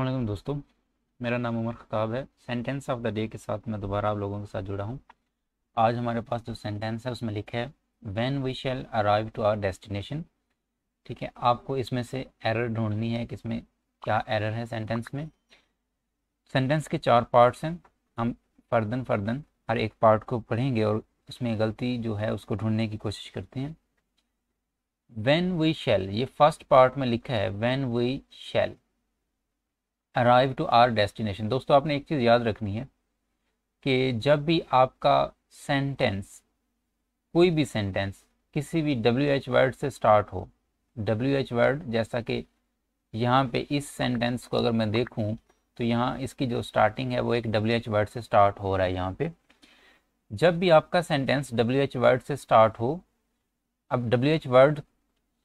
अल्लाम दोस्तों मेरा नाम उमर खताब है सेंटेंस ऑफ द डे के साथ मैं दोबारा आप लोगों के साथ जुड़ा हूँ आज हमारे पास जो सेंटेंस है उसमें लिखा है when we shall arrive to our destination ठीक है आपको इसमें से एरर ढूंढनी है कि इसमें क्या एरर है सेंटेंस में सेंटेंस के चार पार्ट्स हैं हम फर्दन फर्दन हर एक पार्ट को पढ़ेंगे और उसमें गलती जो है उसको ढूंढने की कोशिश करते हैं वैन वी शैल ये फर्स्ट पार्ट में लिखा है when we shall arrive to our destination दोस्तों आपने एक चीज़ याद रखनी है कि जब भी आपका सेंटेंस कोई भी सेंटेंस किसी भी डब्ल्यू एच वर्ड से स्टार्ट हो डब्ल्यू एच वर्ड जैसा कि यहाँ पे इस सेंटेंस को अगर मैं देखूँ तो यहाँ इसकी जो स्टार्टिंग है वो एक डब्ल्यू एच वर्ड से स्टार्ट हो रहा है यहाँ पे जब भी आपका सेंटेंस डब्ल्यू एच वर्ड से स्टार्ट हो अब डब्ल्यू एच वर्ड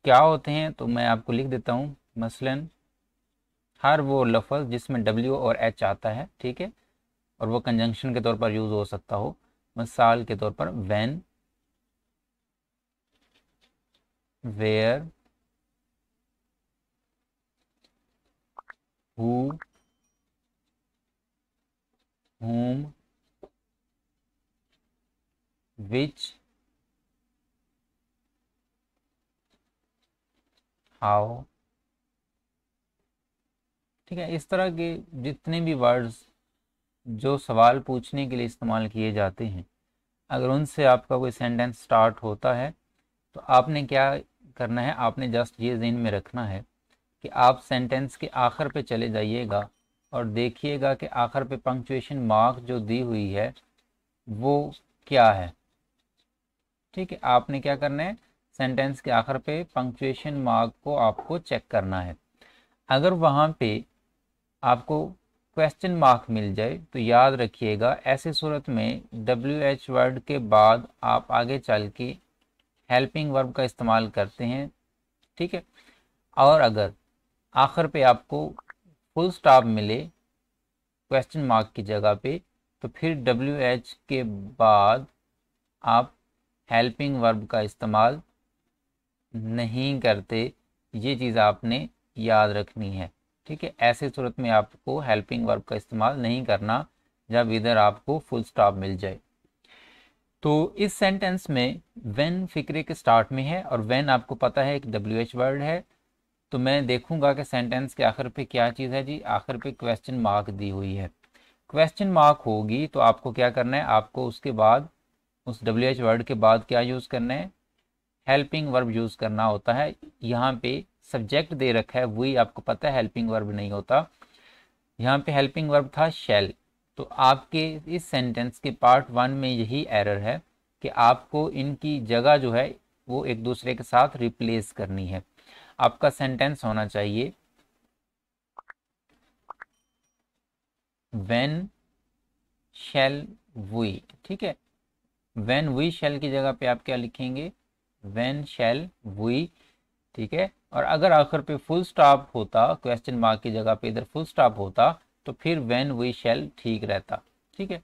क्या होते हैं तो मैं आपको लिख देता हूँ मसलन हर वो लफज जिसमें डब्ल्यू और एच आता है ठीक है और वो कंजंक्शन के तौर पर यूज़ हो सकता हो मिसाल के तौर पर वैन वेयर हुम विच हाउ ठीक है इस तरह के जितने भी वर्ड्स जो सवाल पूछने के लिए इस्तेमाल किए जाते हैं अगर उनसे आपका कोई सेंटेंस स्टार्ट होता है तो आपने क्या करना है आपने जस्ट ये जेन में रखना है कि आप सेंटेंस के आखिर पे चले जाइएगा और देखिएगा कि आखिर पे पंक्चुएशन मार्क जो दी हुई है वो क्या है ठीक है आपने क्या करना है सेंटेंस के आखिर पे पंक्चुएशन मार्क को आपको चेक करना है अगर वहाँ पे आपको क्वेश्चन मार्क मिल जाए तो याद रखिएगा ऐसे सूरत में डब्ल्यू एच वर्ड के बाद आप आगे चल के हेल्पिंग वर्ब का इस्तेमाल करते हैं ठीक है और अगर आखिर पे आपको फुल स्टॉप मिले क्वेश्चन मार्क की जगह पे तो फिर डब्ल्यू एच के बाद आप हेल्पिंग वर्ब का इस्तेमाल नहीं करते ये चीज़ आपने याद रखनी है ठीक है ऐसे सूरत में आपको हेल्पिंग वर्ब का इस्तेमाल नहीं करना जब इधर आपको फुल स्टॉप मिल जाए तो इस सेंटेंस में वेन फिक्रे के स्टार्ट में है और वेन आपको पता है एक डब्ल्यू एच वर्ड है तो मैं देखूंगा कि सेंटेंस के आखिर पे क्या चीज़ है जी आखिर पे क्वेश्चन मार्क दी हुई है क्वेश्चन मार्क होगी तो आपको क्या करना है आपको उसके बाद उस डब्ल्यू एच वर्ड के बाद क्या यूज़ करना है हेल्पिंग वर्ब यूज़ करना होता है यहाँ पे सब्जेक्ट दे रखा है वही आपको पता है हेल्पिंग वर्ब नहीं होता यहाँ पे हेल्पिंग वर्ब था शेल तो आपके इस सेंटेंस के पार्ट वन में यही एरर है कि आपको इनकी जगह जो है वो एक दूसरे के साथ रिप्लेस करनी है आपका सेंटेंस होना चाहिए वेन शेल वी ठीक है वेन वी शेल की जगह पे आप क्या लिखेंगे वेन शेल वी ठीक है और अगर आखिर पे फुल स्टॉप होता क्वेश्चन मार्क की जगह पे इधर फुल स्टॉप होता तो फिर वेन वी शेल ठीक रहता ठीक है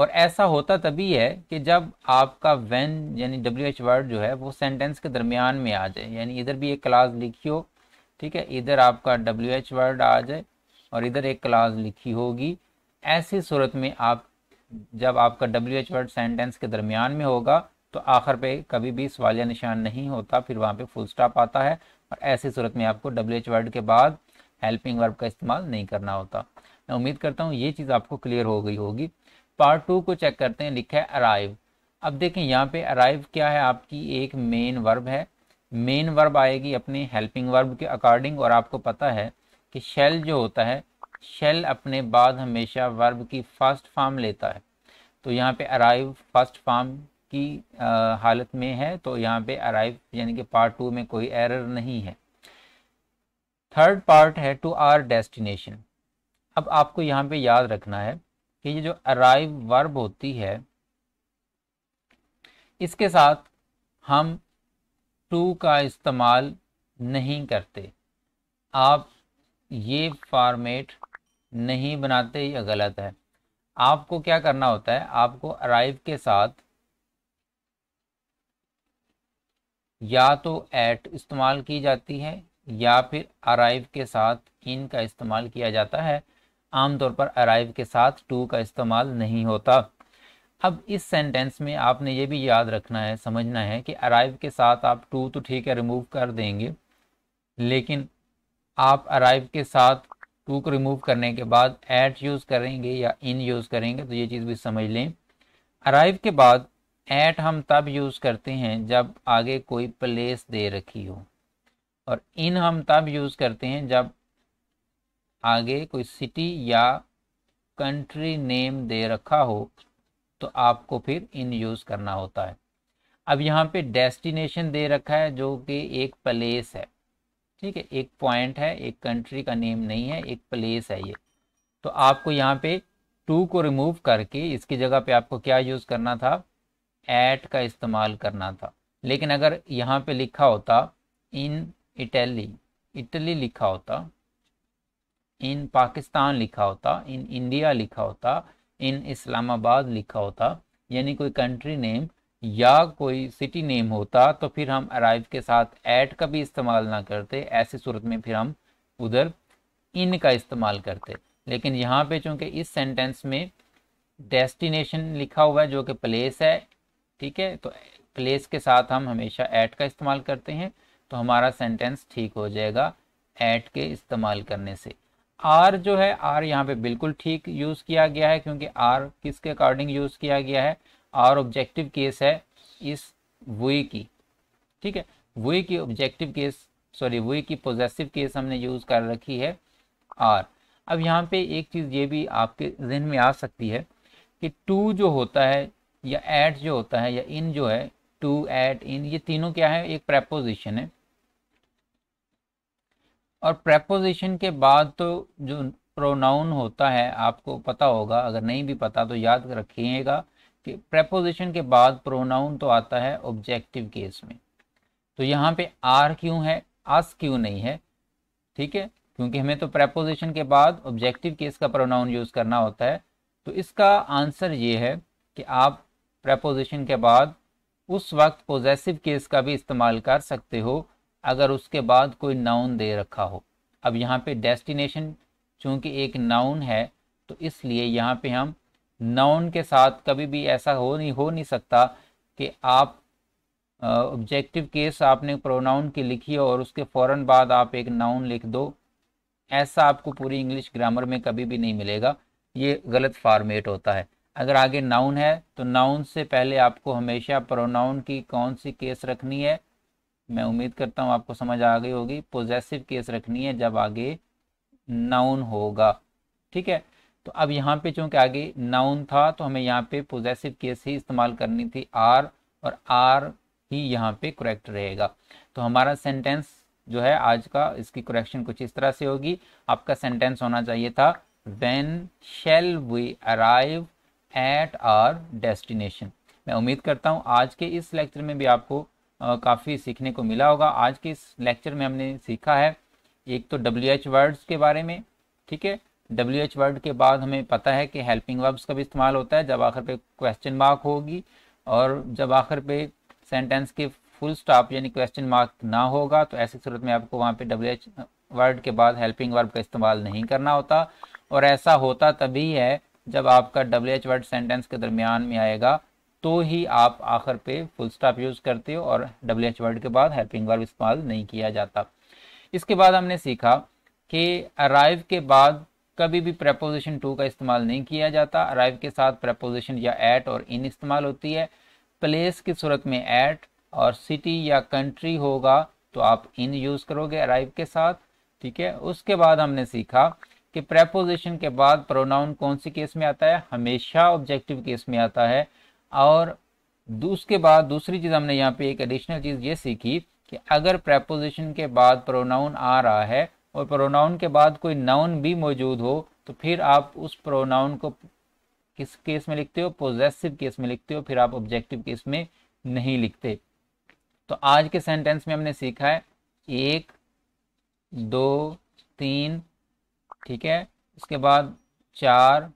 और ऐसा होता तभी है कि जब आपका वेन यानी डब्ल्यू एच वर्ड जो है वो सेंटेंस के दरमियान में आ जाए यानी इधर भी एक क्लास लिखी हो ठीक है इधर आपका डब्ल्यू एच वर्ड आ जाए और इधर एक क्लास लिखी होगी ऐसी सूरत में आप जब आपका डब्ल्यू एच वर्ड सेंटेंस के दरमियान में होगा तो आखिर पे कभी भी सवालिया निशान नहीं होता फिर वहां पे फुल स्टॉप आता है और ऐसी सूरत में आपको डब्ल्यू एच वर्ड के बाद हेल्पिंग वर्ब का इस्तेमाल नहीं करना होता मैं उम्मीद करता हूँ ये चीज़ आपको क्लियर हो गई होगी पार्ट टू को चेक करते हैं लिखा है अराइव अब देखें यहाँ पे अराइव क्या है आपकी एक मेन वर्ब है मेन वर्ब आएगी अपने हेल्पिंग वर्ब के अकॉर्डिंग और आपको पता है कि शेल जो होता है शेल अपने बाद हमेशा वर्ब की फर्स्ट फॉर्म लेता है तो यहाँ पे अराइव फर्स्ट फॉर्म की आ, हालत में है तो यहाँ पे अराइव यानी कि पार्ट टू में कोई एरर नहीं है थर्ड पार्ट है टू आर डेस्टिनेशन अब आपको यहाँ पे याद रखना है कि ये जो अराइव वर्ब होती है इसके साथ हम टू का इस्तेमाल नहीं करते आप ये फॉर्मेट नहीं बनाते ये गलत है आपको क्या करना होता है आपको अराइव के साथ या तो एट इस्तेमाल की जाती है या फिर अराइव के साथ इन का इस्तेमाल किया जाता है आमतौर पर अराइव के साथ टू का इस्तेमाल नहीं होता अब इस सेंटेंस में आपने ये भी याद रखना है समझना है कि अराइव के साथ आप टू तो ठीक है रिमूव कर देंगे लेकिन आप अराइव के साथ टू को रिमूव करने के बाद एट यूज़ करेंगे या इन यूज़ करेंगे तो ये चीज़ भी समझ लें अराइव के बाद एट हम तब यूज़ करते हैं जब आगे कोई प्लेस दे रखी हो और इन हम तब यूज़ करते हैं जब आगे कोई सिटी या कंट्री नेम दे रखा हो तो आपको फिर इन यूज़ करना होता है अब यहाँ पे डेस्टिनेशन दे रखा है जो कि एक प्लेस है ठीक है एक पॉइंट है एक कंट्री का नेम नहीं है एक प्लेस है ये तो आपको यहाँ पे टू को रिमूव करके इसकी जगह पे आपको क्या यूज़ करना था एट का इस्तेमाल करना था लेकिन अगर यहाँ पे लिखा होता इन इटली इटली लिखा होता इन पाकिस्तान लिखा होता इन इंडिया लिखा होता इन इस्लामाबाद लिखा होता यानी कोई कंट्री नेम या कोई सिटी नेम होता तो फिर हम अराइव के साथ एट का भी इस्तेमाल ना करते ऐसी सूरत में फिर हम उधर इन का इस्तेमाल करते लेकिन यहाँ पे चूंकि इस सेंटेंस में डेस्टिनेशन लिखा हुआ है जो कि प्लेस है ठीक है तो प्लेस के साथ हम हमेशा एट का इस्तेमाल करते हैं तो हमारा सेंटेंस ठीक हो जाएगा एट के इस्तेमाल करने से आर जो है आर यहाँ पे बिल्कुल ठीक यूज़ किया गया है क्योंकि आर किसके अकॉर्डिंग यूज़ किया गया है आर ऑब्जेक्टिव केस है इस वुई की ठीक है वुई की ऑब्जेक्टिव केस सॉरी वुई की पोजेसिव केस हमने यूज़ कर रखी है आर अब यहाँ पे एक चीज़ ये भी आपके जहन में आ सकती है कि टू जो होता है या एट जो होता है या इन जो है टू एट इन ये तीनों क्या है एक प्रेपोजिशन है और प्रेपोजिशन के बाद तो जो प्रोनाउन होता है आपको पता होगा अगर नहीं भी पता तो याद रखिएगा कि प्रेपोजिशन के बाद प्रोनाउन तो आता है ऑब्जेक्टिव केस में तो यहाँ पे आर क्यों है आस क्यों नहीं है ठीक है क्योंकि हमें तो प्रेपोजिशन के बाद ऑब्जेक्टिव केस का प्रोनाउन यूज़ करना होता है तो इसका आंसर ये है कि आप प्रपोजिशन के बाद उस वक्त पोजेसिव केस का भी इस्तेमाल कर सकते हो अगर उसके बाद कोई नाउन दे रखा हो अब यहाँ पे डेस्टिनेशन चूँकि एक नाउन है तो इसलिए यहाँ पे हम नाउन के साथ कभी भी ऐसा हो नहीं हो नहीं सकता कि आप ऑब्जेक्टिव केस आपने प्रोनाउन की लिखी हो और उसके फ़ौरन बाद आप एक नाउन लिख दो ऐसा आपको पूरी इंग्लिश ग्रामर में कभी भी नहीं मिलेगा ये गलत फार्मेट होता है अगर आगे नाउन है तो नाउन से पहले आपको हमेशा प्रोनाउन की कौन सी केस रखनी है मैं उम्मीद करता हूँ आपको समझ आ गई होगी पोजेसिव केस रखनी है जब आगे नाउन होगा ठीक है तो अब यहाँ पे चूंकि आगे नाउन था तो हमें यहाँ पे पोजेसिव केस ही इस्तेमाल करनी थी आर और आर ही यहाँ पे करेक्ट रहेगा तो हमारा सेंटेंस जो है आज का इसकी करेक्शन कुछ इस तरह से होगी आपका सेंटेंस होना चाहिए था when shall we arrive at our destination मैं उम्मीद करता हूँ आज के इस लेक्चर में भी आपको काफ़ी सीखने को मिला होगा आज के इस लेक्चर में हमने सीखा है एक तो डब्ल्यू एच वर्ड्स के बारे में ठीक है डब्ल्यू एच वर्ड के बाद हमें पता है कि हेल्पिंग वर्ब्स का भी इस्तेमाल होता है जब आखिर पे क्वेश्चन मार्क होगी और जब आखिर पे सेंटेंस के फुल स्टॉप यानी क्वेश्चन मार्क ना होगा तो ऐसी सूरत में आपको वहाँ पे डब्ल्यू एच वर्ड के बाद हेल्पिंग वर्ब का इस्तेमाल नहीं करना होता और ऐसा होता तभी है जब आपका डब्ल्यू एच वर्ड सेंटेंस के दरमियान में आएगा तो ही आप आखिर पे फुल स्टॉप यूज़ करते हो और डब्ल्यू एच वर्ड के बाद हेल्पिंग वर्ब इस्तेमाल नहीं किया जाता इसके बाद हमने सीखा कि अराइव के बाद कभी भी प्रपोजिशन टू का इस्तेमाल नहीं किया जाता अराइव के साथ प्रपोजिशन या एट और इन इस्तेमाल होती है प्लेस की सूरत में एट और सिटी या कंट्री होगा तो आप इन यूज़ करोगे अराइव के साथ ठीक है उसके बाद हमने सीखा कि प्रेपोजिशन के बाद प्रोनाउन कौन सी केस में आता है हमेशा ऑब्जेक्टिव केस में आता है और उसके बाद दूसरी चीज़ हमने यहाँ पे एक एडिशनल चीज़ ये सीखी कि अगर प्रेपोजिशन के बाद प्रोनाउन आ रहा है और प्रोनाउन के बाद कोई नाउन भी मौजूद हो तो फिर आप उस प्रोनाउन को किस केस में लिखते हो पोजेसिव केस में लिखते हो फिर आप ऑब्जेक्टिव केस में नहीं लिखते तो आज के सेंटेंस में हमने सीखा है एक दो तीन ठीक है इसके बाद चार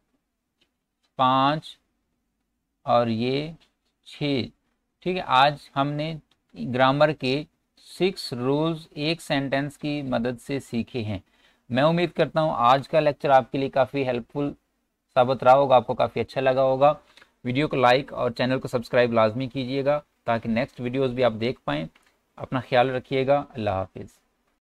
पाँच और ये छः ठीक है आज हमने ग्रामर के सिक्स रूल्स एक सेंटेंस की मदद से सीखे हैं मैं उम्मीद करता हूँ आज का लेक्चर आपके लिए काफ़ी हेल्पफुल साबित रहा होगा आपको काफ़ी अच्छा लगा होगा वीडियो को लाइक और चैनल को सब्सक्राइब लाजमी कीजिएगा ताकि नेक्स्ट वीडियोज़ भी आप देख पाएँ अपना ख्याल रखिएगा अल्लाह हाफिज़